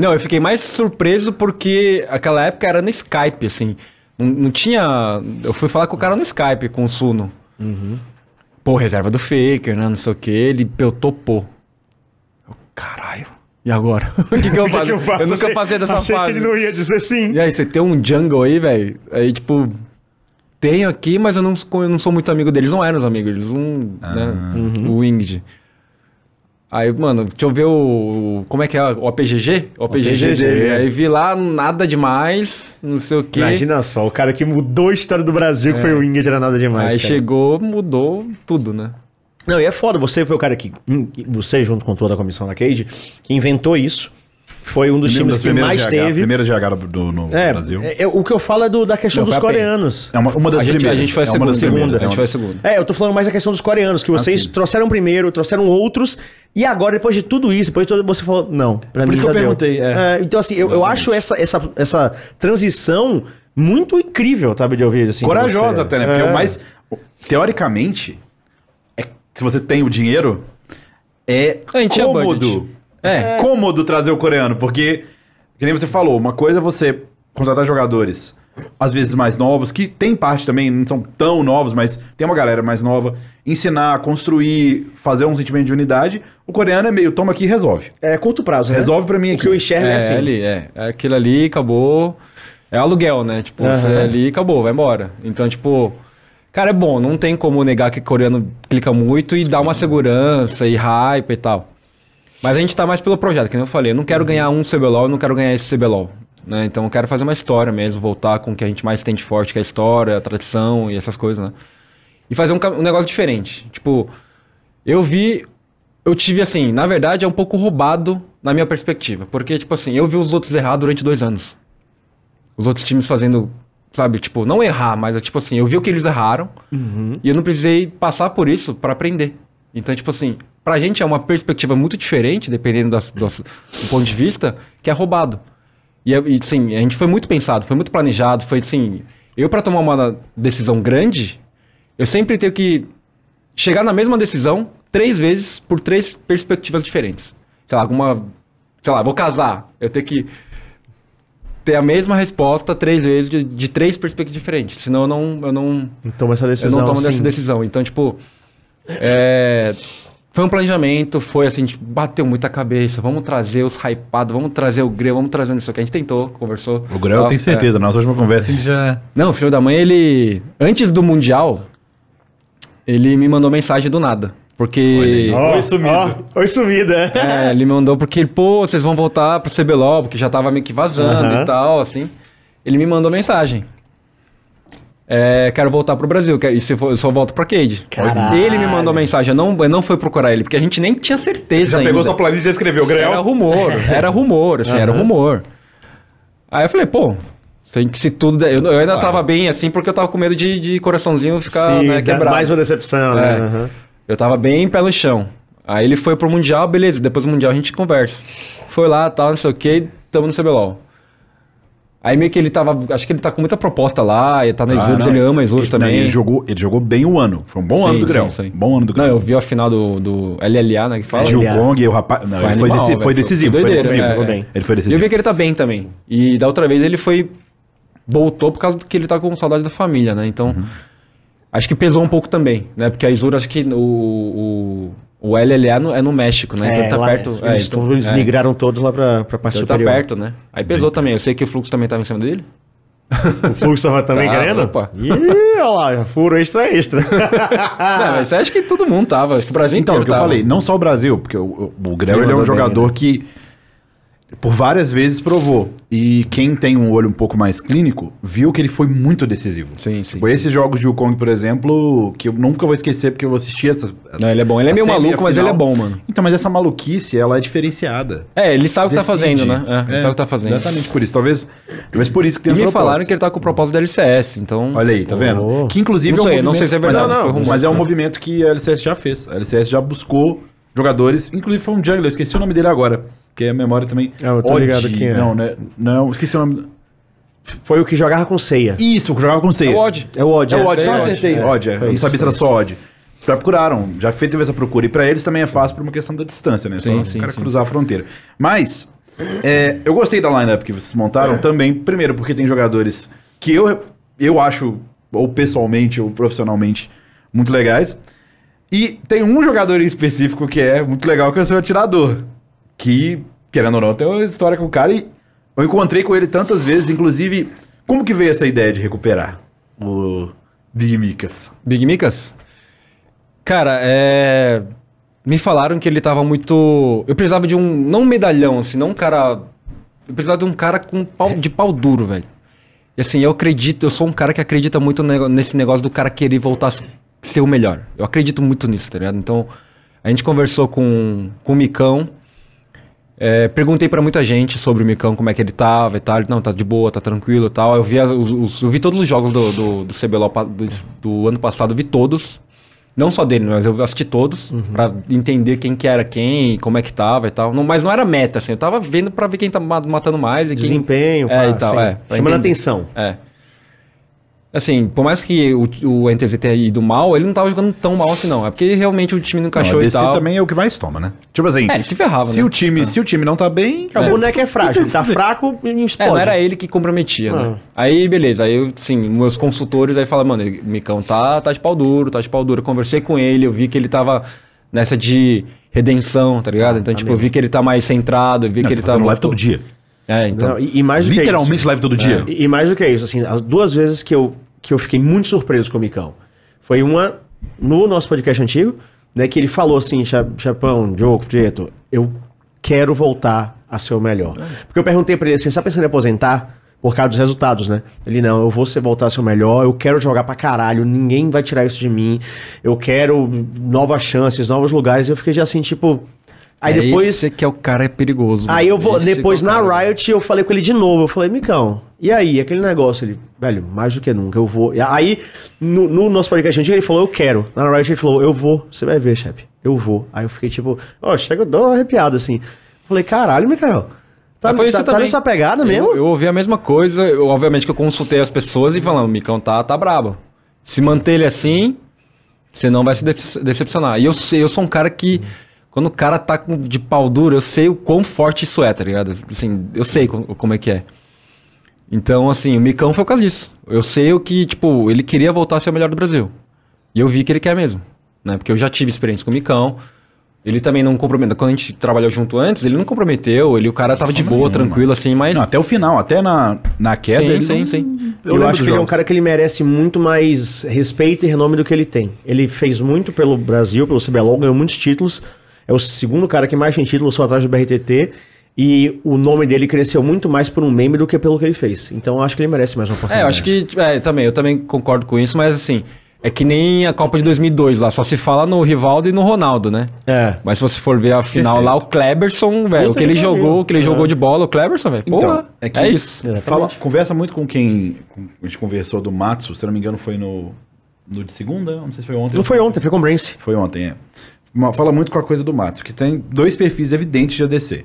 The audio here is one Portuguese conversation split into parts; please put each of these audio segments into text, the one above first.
Não, eu fiquei mais surpreso porque aquela época era no Skype, assim. Não, não tinha. Eu fui falar com o cara no Skype, com o Suno. Uhum. Pô, reserva do Faker, né? Não sei o que. Ele eu topou. Eu, caralho. E agora? o que, que, eu, faço? que eu faço? Eu nunca achei, passei dessa achei fase. Que ele não ia dizer sim. E aí, você tem um jungle aí, velho? Aí, tipo, tenho aqui, mas eu não, eu não sou muito amigo deles. Não eram os amigos, eles não. Né, ah. Né? Uhum. O Winged. Aí, mano, deixa eu ver o. Como é que é? O APGG? O APGG. APGG é. Aí vi lá, nada demais, não sei o quê. Imagina só, o cara que mudou a história do Brasil, é. que foi é. o Ingrid, era nada demais. Aí cara. chegou, mudou tudo, né? Não, e é foda, você foi o cara que. Hum, você, junto com toda a comissão da Cade, que inventou isso. Foi um dos times que mais GH, teve. Primeira GH do, no é, Brasil. É, é, o que eu falo é do, da questão não, dos coreanos. É uma, uma das a primeiras. Gente, a gente foi a é segunda. segunda. A gente é foi a segunda. É, eu tô falando mais da questão dos coreanos, que vocês assim. trouxeram primeiro, trouxeram outros, e agora, depois de tudo isso, depois de tudo, você falou, não, pra Por mim isso que eu deu. perguntei. É. é. então, assim, eu, eu acho essa, essa, essa transição muito incrível, sabe, de ouvir, assim. Corajosa até, né? Porque o mais... Teoricamente, se você tem o dinheiro, é cômodo é, é cômodo trazer o coreano, porque, que nem você falou, uma coisa é você contratar jogadores, às vezes mais novos, que tem parte também, não são tão novos, mas tem uma galera mais nova, ensinar, construir, fazer um sentimento de unidade. O coreano é meio, toma aqui e resolve. É curto prazo, né? Resolve pra mim aqui. O que eu enxergo é, é assim. Ali, é. é, aquilo ali acabou. É aluguel, né? Tipo, uhum. você é ali acabou, vai embora. Então, tipo. Cara, é bom, não tem como negar que coreano clica muito e dá uma segurança e hype e tal. Mas a gente tá mais pelo projeto, que nem eu falei. Eu não quero uhum. ganhar um CBLOL, eu não quero ganhar esse CBLOL. Né? Então eu quero fazer uma história mesmo, voltar com o que a gente mais tem de forte, que é a história, a tradição e essas coisas, né? E fazer um, um negócio diferente. Tipo, eu vi. Eu tive assim, na verdade é um pouco roubado na minha perspectiva. Porque, tipo assim, eu vi os outros errar durante dois anos. Os outros times fazendo sabe? Tipo, não errar, mas é tipo assim, eu vi o que eles erraram uhum. e eu não precisei passar por isso para aprender. Então, tipo assim, pra gente é uma perspectiva muito diferente, dependendo das, das, do ponto de vista, que é roubado. E, é, e sim, a gente foi muito pensado, foi muito planejado, foi assim. Eu, para tomar uma decisão grande, eu sempre tenho que chegar na mesma decisão três vezes por três perspectivas diferentes. Sei lá, alguma. Sei lá, vou casar. Eu tenho que ter a mesma resposta três vezes de, de três perspectivas diferentes. Senão eu não. Eu não então essa decisão. Eu não tomo assim. essa decisão. Então, tipo. É, foi um planejamento, foi assim, a gente bateu muita cabeça, vamos trazer os hypados, vamos trazer o Greu, vamos trazer isso aqui. A gente tentou, conversou. O Greu, eu tenho certeza, é. na nossa última conversa gente já... Não, o Filho da Mãe, ele... Antes do Mundial, ele me mandou mensagem do nada. Porque. Oh, oi sumido. Oh, oi sumida. É, ele me mandou porque, pô, vocês vão voltar pro CBLOL, porque já tava meio que vazando e tal, assim. Ele me mandou mensagem. É, quero voltar pro Brasil. Quero, é, e se for, eu só volto pra Cade. Caralho. Ele me mandou mensagem, eu não, eu não fui procurar ele, porque a gente nem tinha certeza. Você já ainda. pegou sua planilha e já escreveu, Grêmio? Era rumor, era rumor, assim, uhum. era rumor. Aí eu falei, pô, tem que se tudo. Eu, eu ainda ah. tava bem assim, porque eu tava com medo de, de coraçãozinho ficar Sim, né, quebrado. Mais uma decepção, né? é. né? Uhum. Eu tava bem pé no chão. Aí ele foi pro Mundial, beleza, depois do Mundial a gente conversa. Foi lá, tal, não sei o que, tamo no CBLOL. Aí meio que ele tava. Acho que ele tá com muita proposta lá, tá ele tá na Isurus, ele ama Isurus também. Não, ele, jogou, ele jogou bem o ano. Foi um bom sim, ano do Grêmio, Bom ano do Grêmio. Não, eu vi a final do, do LLA, né? Que fala. Gil Gong e o rapaz. Não, foi, ele animal, foi, foi, decisivo. Foi, doideira, foi decisivo. bem. Ele foi decisivo. eu vi que ele tá bem também. E da outra vez ele foi. Voltou por causa que ele tá com saudade da família, né? Então. Uhum. Acho que pesou um pouco também, né? Porque a Isura, acho que o, o o LLA no, é no México, né? então é, tá lá, perto. É. É, então, eles, é, então, eles migraram todos lá pra, pra então parte então superior. tá perto, né? Aí pesou também. Eu sei que o fluxo também tava em cima dele. O fluxo tava também tá, querendo? Opa. Ih, olha lá, furo extra extra. não, mas acho que todo mundo tava. Acho que o Brasil então, inteiro Então, o que eu falei, não só o Brasil, porque o, o, o Grêmio ele é um jogador né? que por várias vezes provou. E quem tem um olho um pouco mais clínico, viu que ele foi muito decisivo. Sim, sim. Tipo, esses jogos de Wukong, por exemplo, que eu nunca vou esquecer porque eu assisti essas essas Não, ele é bom. Ele é meio maluco, mas ele é bom, mano. Então, mas essa maluquice, ela é diferenciada. É, ele sabe o que tá fazendo, né? É, ele é, sabe o que tá fazendo. Exatamente por isso. Talvez, talvez por isso que tem E me propósito. falaram que ele tá com o propósito da LCS, então. Olha aí, tá vendo? Oh. Que inclusive. Não sei, é um não sei se é verdade. Mas, não, não, mas é um movimento que a LCS já fez. A LCS já buscou jogadores, inclusive foi um jungler, esqueci o nome dele agora porque a memória também. Ah, eu tô ligado quem é. Não, né? Não, esqueci o nome. Foi o que jogava com ceia. Isso, o que jogava com ceia. É o Odd. É o Odd. É o é. É, Odd, é, é, não acertei. Odd, é. Não sabia se era só Odd. Já procuraram, já é feito essa procura. E para eles também é fácil por uma questão da distância, né? Sim, só sim, o cara sim. cruzar a fronteira. Mas, eu gostei da lineup que vocês montaram também. Primeiro, porque tem jogadores que eu, eu acho, ou pessoalmente ou profissionalmente, muito legais. E tem um jogador em específico que é muito legal, que é o seu atirador que, querendo ou não, tem uma história com o cara e eu encontrei com ele tantas vezes, inclusive, como que veio essa ideia de recuperar o Big Micas? Big Micas? Cara, é... Me falaram que ele tava muito... Eu precisava de um... Não um medalhão, assim, não um cara... Eu precisava de um cara com pau... de pau duro, velho. E assim, eu acredito... Eu sou um cara que acredita muito nesse negócio do cara querer voltar a ser o melhor. Eu acredito muito nisso, tá ligado? Então, a gente conversou com, com o Micão... É, perguntei para muita gente sobre o Micão, como é que ele tava e tal. Ele, não, tá de boa, tá tranquilo e tal. Eu vi, os, os, eu vi todos os jogos do, do, do CBLOL do, do, ano passado, vi todos. Não só dele, mas eu assisti todos uhum. para entender quem que era quem, como é que tava e tal. Não, mas não era meta, assim. Eu tava vendo para ver quem tá matando mais. E quem, Desempenho, é, pá, e tal. Sim. É, Chamando entender. atenção. É. Assim, por mais que o, o NTZ tenha ido mal, ele não tava jogando tão mal assim, não. É porque realmente o time não encaixou não, e tal. também é o que mais toma, né? Tipo assim. É, ele se ferrava, se né? O time, é. Se o time não tá bem. É. O é. boneco é frágil. Ele tá fraco e explode. É, não era ele que comprometia, ah. né? É. Aí, beleza. Aí, sim, meus consultores aí falam, mano, Micão tá, tá de pau duro, tá de pau duro. Eu conversei com ele, eu vi que ele tava nessa de redenção, tá ligado? Ah, então, tá tipo, mesmo. eu vi que ele tá mais centrado, eu vi não, que ele tá. Não live todo dia. É, então. e, e mais Literalmente isso, live todo é. dia. É. E, e, mais do que isso, assim, as duas vezes que eu, que eu fiquei muito surpreso com o Micão. Foi uma no nosso podcast antigo, né, que ele falou assim, Chapão, Diogo, Prieto, eu quero voltar a ser o melhor. É. Porque eu perguntei para ele assim, você tá pensando em aposentar? Por causa dos resultados, né? Ele, não, eu vou ser, voltar a ser o melhor, eu quero jogar pra caralho, ninguém vai tirar isso de mim, eu quero novas chances, novos lugares. Eu fiquei já assim, tipo, Aí é depois. Esse que é o cara é perigoso. Aí eu vou. Depois é na Riot eu falei com ele de novo. Eu falei, Micão, e aí? Aquele negócio, ele, velho, mais do que nunca, eu vou. Aí, no, no nosso podcast antigo, ele falou, eu quero. Na Riot ele falou, eu vou, você vai ver, chefe. Eu vou. Aí eu fiquei tipo, ó, oh, chega, eu dou uma arrepiada assim. Eu falei, caralho, Mikael. Tá, ah, foi isso tá, tá também. tá nessa pegada mesmo? Eu, eu, ouvi a mesma coisa, eu, obviamente que eu consultei as pessoas e falando, Micão tá, tá brabo. Se manter ele assim, você não vai se decepcionar. E eu, eu sou um cara que. Hum quando o cara tá de pau duro, eu sei o quão forte isso é, tá ligado? Assim, eu sei como é que é. Então, assim, o Micão foi por causa disso. Eu sei o que, tipo, ele queria voltar a ser o melhor do Brasil. E eu vi que ele quer mesmo, né? Porque eu já tive experiência com o Micão. Ele também não comprometeu. Quando a gente trabalhou junto antes, ele não comprometeu. Ele, o cara tava de boa, tranquilo, assim, mas. Não, até o final, até na, na queda. Sim, ele sim, não... sim. Eu, eu acho que ele é um cara que ele merece muito mais respeito e renome do que ele tem. Ele fez muito pelo Brasil, pelo CBLOL, ganhou muitos títulos é o segundo cara que mais tem títulos, só atrás do BRTT. E o nome dele cresceu muito mais por um meme do que pelo que ele fez. Então acho que ele merece mais uma oportunidade. É, eu acho que. É, também, eu também concordo com isso, mas assim. É que nem a Copa de 2002 lá, só se fala no Rivaldo e no Ronaldo, né? É. Mas se você for ver a final Perfeito. lá, o Kleberson, velho, o que ele que jogou, o que ele é. jogou de bola, o Kleberson, velho, então, porra, é, que, é isso. Fala, conversa muito com quem a gente conversou do Matsu, se não me engano foi no, no de segunda, não sei se foi ontem. Não foi ontem, foi com o Brance. Foi ontem, é uma, fala muito com a coisa do Matos, que tem dois perfis evidentes de ADC.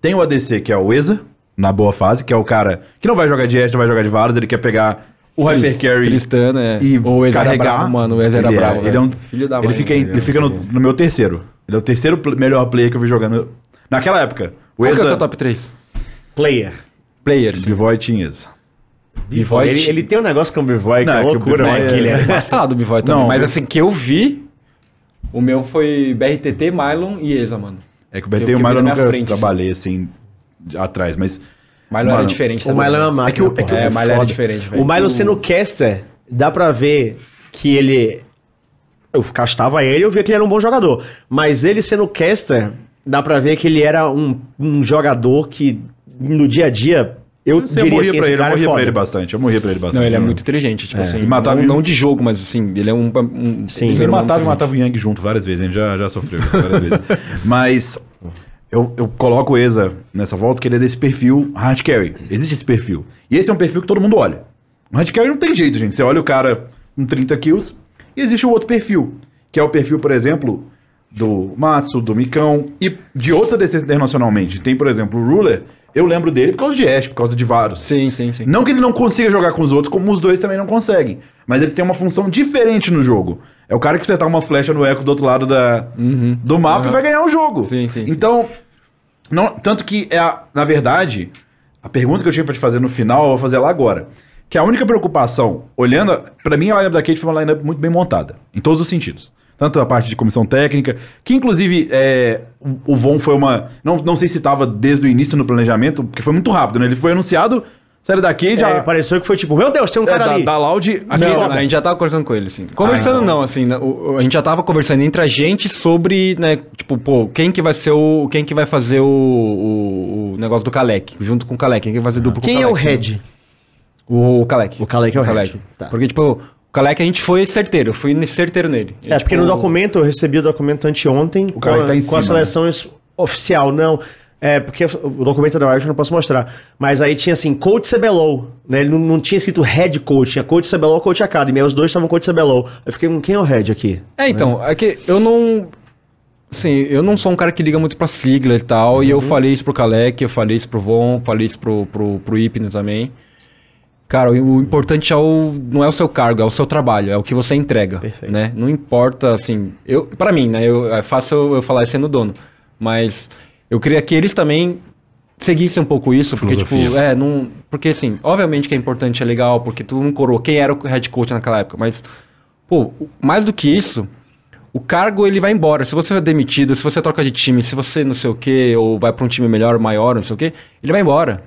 Tem o ADC, que é o ESA, na boa fase, que é o cara que não vai jogar de Ashe, não vai jogar de Varus, ele quer pegar o Hyper Carry Tristana, é. e Ou carregar. Bravo, mano, o Eza era ele é, bravo. É, ele é né? um, Filho da mãe. Ele fica, né? ele fica no, no, meu terceiro. Ele é o terceiro pl melhor player que eu vi jogando naquela época. O Qual Eza... que é o seu top 3? Player. Players. Bivoy tinha Eza. Bivoy, ele, ele, tem um negócio com o Bivoy que é, é loucura, o Bivoy, né? É... Ele é, é... engraçado o Bivoy também, não, mas assim, que eu vi... O meu foi BRTT, Mylon e ESA, mano. É que o BRTT e o Mylon eu nunca frente, assim. trabalhei assim, atrás, mas. Mylon mano, era diferente também. O Mylon é né? uma máquina. É, que, é, que é, é Mylon era diferente, velho. O Mylon sendo caster, dá pra ver que ele. Eu castava ele, eu via que ele era um bom jogador. Mas ele sendo caster, dá pra ver que ele era um, um jogador que no dia a dia eu, eu diria eu morria assim, pra ele, eu é morria é pra ele bastante. Eu morria pra ele bastante. Não, ele é muito inteligente, tipo é. assim. matava não, não, de jogo, mas assim, ele é um. um sim, ele matava e assim. matava o Yang junto várias vezes, a gente já, já sofreu isso várias vezes. Mas eu, eu coloco o Eza nessa volta, que ele é desse perfil hard carry. Existe esse perfil. E esse é um perfil que todo mundo olha. O hard carry não tem jeito, gente. Você olha o cara com 30 kills e existe o outro perfil, que é o perfil, por exemplo, do Matsu, do Micão e de outras DCs internacionalmente. Tem, por exemplo, o Ruler. Eu lembro dele por causa de Ash, por causa de Varus. Sim, sim, sim. Não que ele não consiga jogar com os outros, como os dois também não conseguem. Mas eles têm uma função diferente no jogo. É o cara que acertar uma flecha no eco do outro lado da, uhum, do mapa uhum. e vai ganhar o jogo. Sim, sim. Então, sim. Não, tanto que, é a, na verdade, a pergunta que eu tinha para te fazer no final, eu vou fazer lá agora. Que a única preocupação, olhando, para mim a lineup da Kate foi uma lineup muito bem montada, em todos os sentidos tanto a parte de comissão técnica, que inclusive é, o Von foi uma. Não, não sei se estava desde o início no planejamento, porque foi muito rápido, né? Ele foi anunciado. Sério, daqui já. É, pareceu que foi tipo, meu Deus, tem um é, cara é, da, ali. Da Loud. Aqui não, a gente já tava conversando com ele, assim. Conversando ah, então. não, assim, né? a gente já tava conversando entre a gente sobre, né, tipo, pô, quem que vai ser o. Quem que vai fazer o, o, o negócio do Kalec, junto com o Kalec, quem que vai fazer ah. duplo ah. o Kalec. Quem é o né? Red? Né? O, o Kalec. O Kalec é o, o Kalec. Tá. Porque, tipo, Kalec é a gente foi certeiro, eu fui certeiro nele. É, porque no tipo, documento, eu recebi o documento anteontem, o tá com, a, com cima, a seleção né? oficial, não. É, porque o documento é da Riot eu não posso mostrar. Mas aí tinha assim, Coach CBLOL, né? Ele não, não tinha escrito Head Coach, tinha Coach CBLOL, Coach Academy. Aí os dois estavam Coach CBLOL. Eu fiquei, quem é o Head aqui? É, então, é, é que eu não... Sim, eu não sou um cara que liga muito pra sigla e tal, uhum. e eu uhum. falei isso pro Kalec, eu falei isso pro Von, falei isso pro, pro, pro Ipno também. Cara, o importante é o, não é o seu cargo, é o seu trabalho, é o que você entrega, Perfeito. né? Não importa, assim, eu, para mim, né? Eu, é fácil eu falar isso sendo dono, mas eu queria que eles também seguissem um pouco isso, porque tipo, Filosofia. tipo, é, não, porque assim, obviamente que é importante, é legal, porque todo mundo coroa quem era o head coach naquela época, mas pô, mais do que isso, o cargo ele vai embora. Se você é demitido, se você troca de time, se você não sei o quê, ou vai para um time melhor, maior, não sei o quê, ele vai embora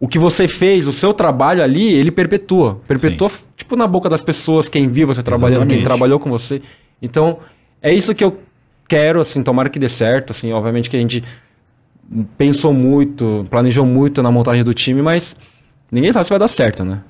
o que você fez, o seu trabalho ali, ele perpetua. Perpetua, Sim. tipo, na boca das pessoas, quem viu você trabalhando, Exatamente. quem trabalhou com você. Então, é isso que eu quero, assim, tomara que dê certo, assim, obviamente que a gente pensou muito, planejou muito na montagem do time, mas ninguém sabe se vai dar certo, né?